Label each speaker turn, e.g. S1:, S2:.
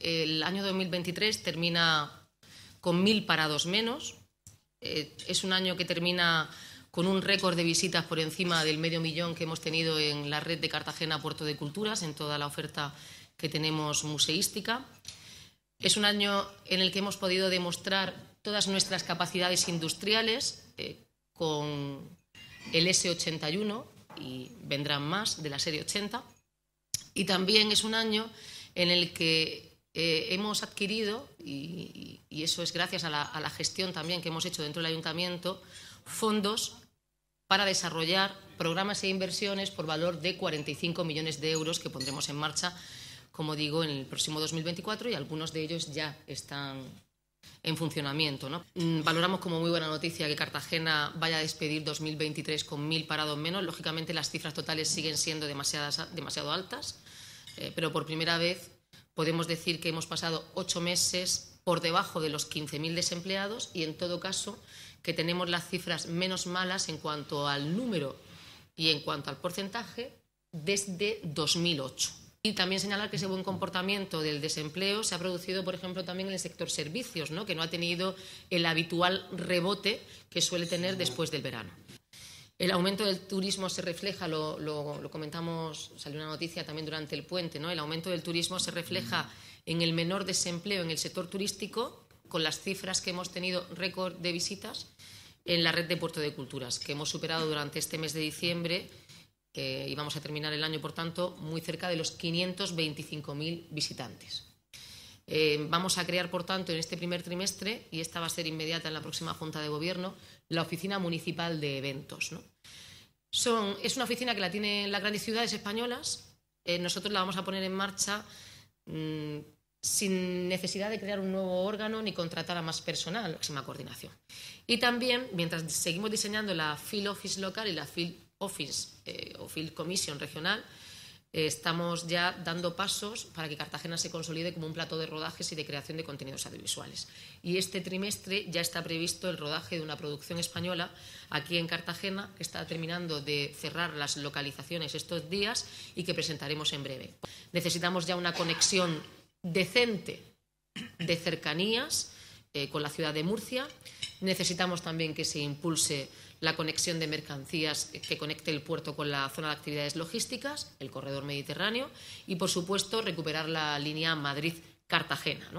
S1: el año 2023 termina con mil parados menos. Eh, es un año que termina con un récord de visitas por encima del medio millón que hemos tenido en la red de Cartagena Puerto de Culturas, en toda la oferta que tenemos museística. Es un año en el que hemos podido demostrar todas nuestras capacidades industriales eh, con el S81 y vendrán más de la serie 80. Y también es un año en el que eh, hemos adquirido, y, eso es gracias a la, gestión también que hemos hecho dentro del ayuntamiento, fondos para desarrollar programas e inversiones por valor de 45 millones de euros que pondremos en marcha, como digo, en el próximo 2024 y algunos de ellos ya están en funcionamiento. Mm, valoramos como muy buena noticia que Cartagena vaya a despedir 2023 con mil parados menos. Lógicamente las cifras totales siguen siendo demasiadas, demasiado altas, eh, pero por primera vez podemos decir que hemos pasado ocho meses por debajo de los 15.000 desempleados y, en todo caso, que tenemos las cifras menos malas en cuanto al número y en cuanto al porcentaje desde 2008. Y también señalar que ese buen comportamiento del desempleo se ha producido, por ejemplo, también en el sector servicios, ¿no? que no ha tenido el habitual rebote que suele tener después del verano. El aumento del turismo se refleja, lo, comentamos, salió una noticia también durante el puente, ¿no? El aumento del turismo se refleja mm. en el menor desempleo en el sector turístico, con las cifras que hemos tenido récord de visitas en la red de Puerto de Culturas, que hemos superado durante este mes de diciembre, que íbamos a terminar el año, por tanto, muy cerca de los 525.000 visitantes. Eh, vamos a crear, por tanto, en este primer trimestre, y esta va a ser inmediata en la próxima Junta de Gobierno, la Oficina Municipal de Eventos. es una oficina que la tienen las grandes ciudades españolas. Eh, nosotros la vamos a poner en marcha mm, sin necesidad de crear un nuevo órgano ni contratar a más personal, máxima coordinación. Y también, mientras seguimos diseñando la Field Office local y la Field Office eh, o Field Commission regional, eh, estamos ya dando pasos para que Cartagena se consolide como un plato de rodajes y de creación de contenidos audiovisuales. Y este trimestre ya está previsto el rodaje de una producción española aquí en Cartagena, que está terminando de cerrar las localizaciones estos días y que presentaremos en breve. Necesitamos ya una conexión decente de cercanías eh, con la ciudad de Murcia Necesitamos también que se impulse la conexión de mercancías que conecte el puerto con la zona de actividades logísticas, el corredor mediterráneo, y, por supuesto, recuperar la línea Madrid-Cartagena.